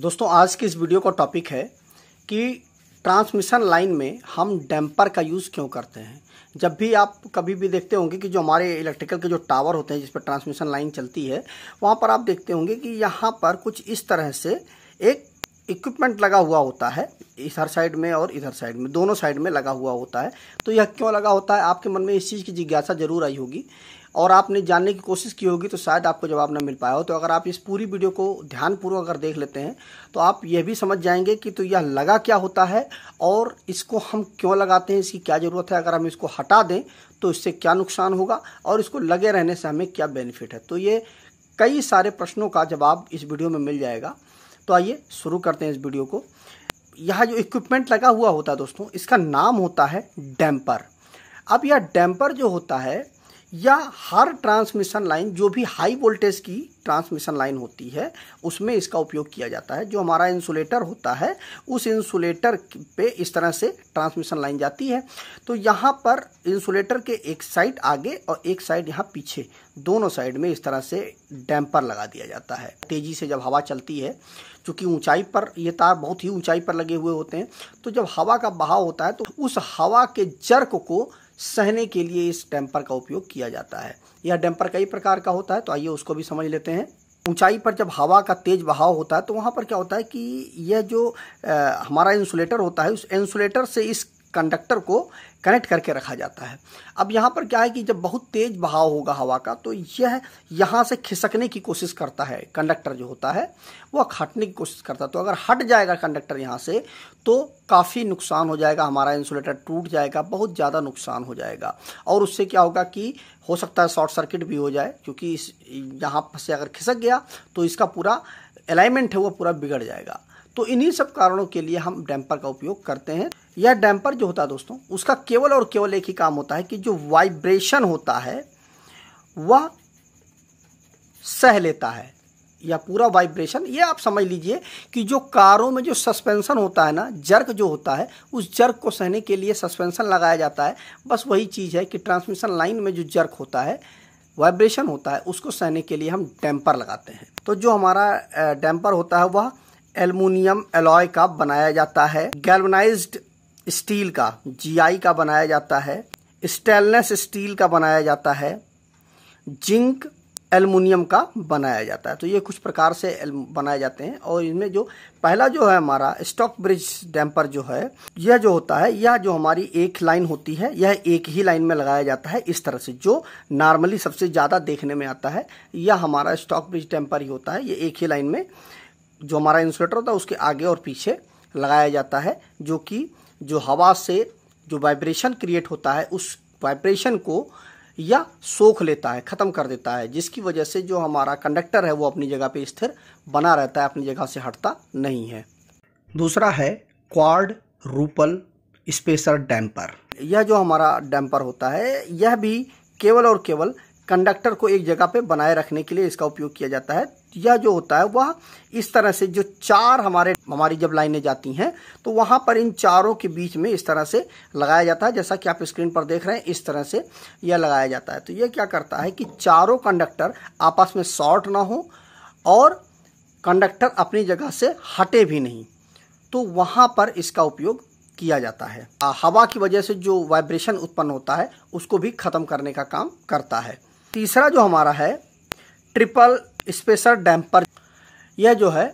दोस्तों आज की इस वीडियो का टॉपिक है कि ट्रांसमिशन लाइन में हम डैम्पर का यूज़ क्यों करते हैं जब भी आप कभी भी देखते होंगे कि जो हमारे इलेक्ट्रिकल के जो टावर होते हैं जिस पर ट्रांसमिशन लाइन चलती है वहाँ पर आप देखते होंगे कि यहाँ पर कुछ इस तरह से एक इक्विपमेंट लगा हुआ होता है इधर साइड में और इधर साइड में दोनों साइड में लगा हुआ होता है तो यह क्यों लगा होता है आपके मन में इस चीज़ की जिज्ञासा जरूर आई होगी और आपने जानने की कोशिश की होगी तो शायद आपको जवाब ना मिल पाया हो तो अगर आप इस पूरी वीडियो को ध्यानपूर्वक अगर देख लेते हैं तो आप यह भी समझ जाएंगे कि तो यह लगा क्या होता है और इसको हम क्यों लगाते हैं इसकी क्या ज़रूरत है अगर हम इसको हटा दें तो इससे क्या नुकसान होगा और इसको लगे रहने से हमें क्या बेनिफिट है तो ये कई सारे प्रश्नों का जवाब इस वीडियो में मिल जाएगा तो आइए शुरू करते हैं इस वीडियो को यहाँ जो इक्विपमेंट लगा हुआ होता है दोस्तों इसका नाम होता है डैम्पर अब यह डैम्पर जो होता है या हर ट्रांसमिशन लाइन जो भी हाई वोल्टेज की ट्रांसमिशन लाइन होती है उसमें इसका उपयोग किया जाता है जो हमारा इंसुलेटर होता है उस इंसुलेटर पे इस तरह से ट्रांसमिशन लाइन जाती है तो यहाँ पर इंसुलेटर के एक साइड आगे और एक साइड यहाँ पीछे दोनों साइड में इस तरह से डैम्पर लगा दिया जाता है तेज़ी से जब हवा चलती है चूँकि ऊंचाई पर ये तार बहुत ही ऊंचाई पर लगे हुए होते हैं तो जब हवा का बहाव होता है तो उस हवा के जर्क को सहने के लिए इस डैम्पर का उपयोग किया जाता है यह डैम्पर कई प्रकार का होता है तो आइए उसको भी समझ लेते हैं ऊंचाई पर जब हवा का तेज बहाव होता है तो वहां पर क्या होता है कि यह जो आ, हमारा इंसुलेटर होता है उस इंसुलेटर से इस कंडक्टर को कनेक्ट करके रखा जाता है अब यहाँ पर क्या है कि जब बहुत तेज बहाव होगा हवा का तो यह यहाँ से खिसकने की कोशिश करता है कंडक्टर जो होता है वह हटने की कोशिश करता है तो अगर हट जाएगा कंडक्टर यहाँ से तो काफ़ी नुकसान हो जाएगा हमारा इंसुलेटर टूट जाएगा बहुत ज़्यादा नुकसान हो जाएगा और उससे क्या होगा कि हो सकता है शॉर्ट सर्किट भी हो जाए क्योंकि इस यहाँ से अगर खिसक गया तो इसका पूरा अलाइनमेंट है वह पूरा बिगड़ जाएगा तो इन्हीं सब कारणों के लिए हम डैम्पर का उपयोग करते हैं यह डैम्पर जो होता है दोस्तों उसका केवल और केवल एक ही काम होता है कि जो वाइब्रेशन होता है वह सह लेता है या पूरा वाइब्रेशन ये आप समझ लीजिए कि जो कारों में जो सस्पेंशन होता है ना जर्क जो होता है उस जर्क को सहने के लिए सस्पेंशन लगाया जाता है बस वही चीज़ है कि ट्रांसमिशन लाइन में जो जर्क होता है वाइब्रेशन होता है उसको सहने के लिए हम डैम्पर लगाते हैं तो जो हमारा डैम्पर होता है वह एलमिनियम एलॉय का बनाया जाता है गैल्वनाइज्ड स्टील का जीआई का बनाया जाता है स्टेनलेस स्टील का बनाया जाता है जिंक एल्युमिनियम का बनाया जाता है तो ये कुछ प्रकार से बनाए जाते हैं और इनमें जो पहला जो है हमारा स्टॉक ब्रिज डैम्पर जो है यह जो होता है यह जो हमारी एक लाइन होती है यह एक ही लाइन में लगाया जाता है इस तरह से जो नॉर्मली सबसे ज़्यादा देखने में आता है यह हमारा स्टॉक ब्रिज डैम्पर ही होता है ये एक ही लाइन में जो हमारा इंसुलेटर होता है उसके आगे और पीछे लगाया जाता है जो कि जो हवा से जो वाइब्रेशन क्रिएट होता है उस वाइब्रेशन को या सोख लेता है ख़त्म कर देता है जिसकी वजह से जो हमारा कंडक्टर है वो अपनी जगह पे स्थिर बना रहता है अपनी जगह से हटता नहीं है दूसरा है क्वाड रूपल स्पेसर डैम्पर यह जो हमारा डैम्पर होता है यह भी केवल और केवल कंडक्टर को एक जगह पे बनाए रखने के लिए इसका उपयोग किया जाता है यह जो होता है वह इस तरह से जो चार हमारे हमारी जब लाइनें जाती हैं तो वहाँ पर इन चारों के बीच में इस तरह से लगाया जाता है जैसा कि आप स्क्रीन पर देख रहे हैं इस तरह से यह लगाया जाता है तो यह क्या करता है कि चारों कंडक्टर आपस में शॉर्ट ना हो और कंडक्टर अपनी जगह से हटे भी नहीं तो वहाँ पर इसका उपयोग किया जाता है हवा की वजह से जो वाइब्रेशन उत्पन्न होता है उसको भी ख़त्म करने का काम करता है तीसरा जो हमारा है ट्रिपल स्पेशल डैम्पर यह जो है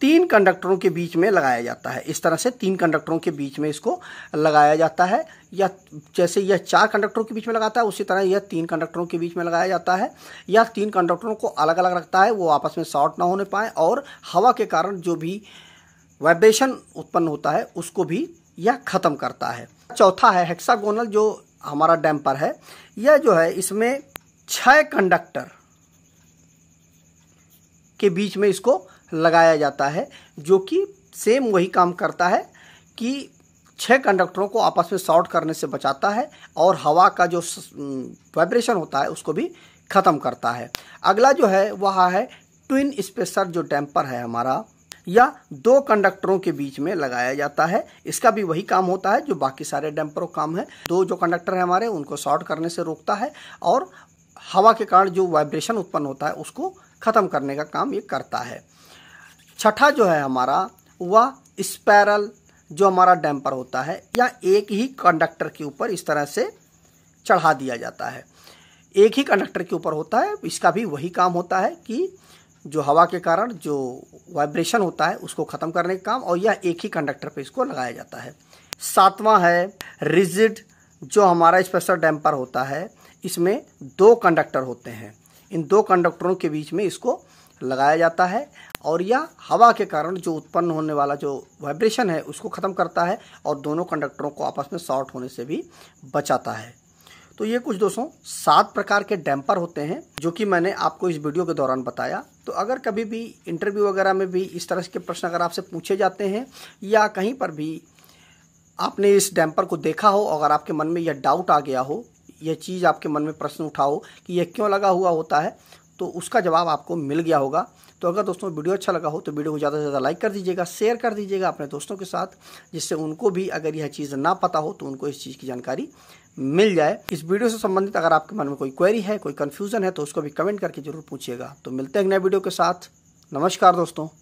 तीन कंडक्टरों के बीच में लगाया जाता है इस तरह से तीन कंडक्टरों के बीच में इसको लगाया जाता है या जैसे यह चार कंडक्टरों के बीच में लगाता है उसी तरह यह तीन कंडक्टरों के बीच में लगाया जाता है या तीन कंडक्टरों को अलग अलग रखता है वो आपस में शॉर्ट ना होने पाए और हवा के कारण जो भी वाइब्रेशन उत्पन्न होता है उसको भी यह ख़त्म करता है चौथा है हेक्सागोनल जो हमारा डैम्पर है यह जो है इसमें छः कंडक्टर के बीच में इसको लगाया जाता है जो कि सेम वही काम करता है कि छः कंडक्टरों को आपस में शॉर्ट करने से बचाता है और हवा का जो वाइब्रेशन होता है उसको भी ख़त्म करता है अगला जो है वह है ट्विन स्पेसर जो डैम्पर है हमारा या दो कंडक्टरों के बीच में लगाया जाता है इसका भी वही काम होता है जो बाकी सारे डैम्परों काम है दो जो कंडक्टर है हमारे उनको शॉर्ट करने से रोकता है और हवा के कारण जो वाइब्रेशन उत्पन्न होता है उसको ख़त्म करने का काम ये करता है छठा जो है हमारा वह स्पैरल जो हमारा डैम्पर होता है या एक ही कंडक्टर के ऊपर इस तरह से चढ़ा दिया जाता है एक ही कंडक्टर के ऊपर होता है इसका भी वही काम होता है कि जो हवा के कारण जो वाइब्रेशन होता है उसको ख़त्म करने का काम और यह एक ही कंडक्टर पे इसको लगाया जाता है सातवां है रिजिड जो हमारा स्पेशल डैम्पर होता है इसमें दो कंडक्टर होते हैं इन दो कंडक्टरों के बीच में इसको लगाया जाता है और यह हवा के कारण जो उत्पन्न होने वाला जो वाइब्रेशन है उसको ख़त्म करता है और दोनों कंडक्टरों को आपस में शॉर्ट होने से भी बचाता है तो ये कुछ दोस्तों सात प्रकार के डैम्पर होते हैं जो कि मैंने आपको इस वीडियो के दौरान बताया तो अगर कभी भी इंटरव्यू वगैरह में भी इस तरह के प्रश्न अगर आपसे पूछे जाते हैं या कहीं पर भी आपने इस डैम्पर को देखा हो अगर आपके मन में यह डाउट आ गया हो ये चीज़ आपके मन में प्रश्न उठाओ कि यह क्यों लगा हुआ होता है तो उसका जवाब आपको मिल गया होगा तो अगर दोस्तों वीडियो अच्छा लगा हो तो वीडियो को ज़्यादा से ज़्यादा लाइक कर दीजिएगा शेयर कर दीजिएगा अपने दोस्तों के साथ जिससे उनको भी अगर यह चीज़ ना पता हो तो उनको इस चीज़ की जानकारी मिल जाए इस वीडियो से संबंधित अगर आपके मन में कोई क्वेरी है कोई कन्फ्यूज़न है तो उसको भी कमेंट करके जरूर पूछिएगा तो मिलते हैं नए वीडियो के साथ नमस्कार दोस्तों